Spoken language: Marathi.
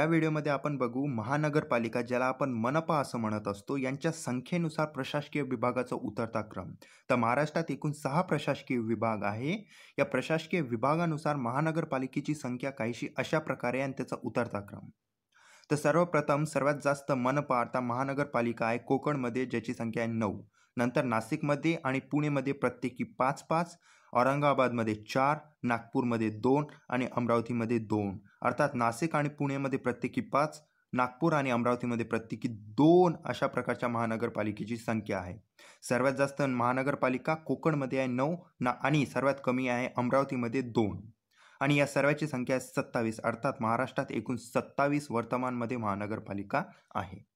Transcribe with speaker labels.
Speaker 1: या व्हिडिओमध्ये आपण बघू महानगरपालिका ज्याला आपण मनपा असं म्हणत असतो यांच्या संख्येनुसार प्रशासकीय विभागाचा उतरता क्रम तर महाराष्ट्रात एकूण सहा प्रशासकीय विभाग आहे या प्रशासकीय विभागानुसार महानगरपालिकेची संख्या काहीशी अशा प्रकारे आणि त्याचा उतरता क्रम तर सर्वप्रथम सर्वात जास्त मनपा आता महानगरपालिका आहे कोकणमध्ये ज्याची संख्या आहे नऊ नंतर नाशिकमध्ये आणि पुणेमध्ये प्रत्येकी पाच पाच औरंगाबादमध्ये चार नागपूरमध्ये दोन आणि अमरावतीमध्ये दोन अर्थात नाशिक आणि पुण्यामध्ये प्रत्येकी पाच नागपूर आणि अमरावतीमध्ये प्रत्येकी दोन अशा प्रकारच्या महानगरपालिकेची संख्या आहे सर्वात जास्त महानगरपालिका कोकणमध्ये आहे नऊ ना आणि सर्वात कमी आहे अमरावतीमध्ये दोन आणि या सर्वाची संख्या आहे सत्तावीस अर्थात महाराष्ट्रात एकूण सत्तावीस वर्तमानमध्ये महानगरपालिका आहे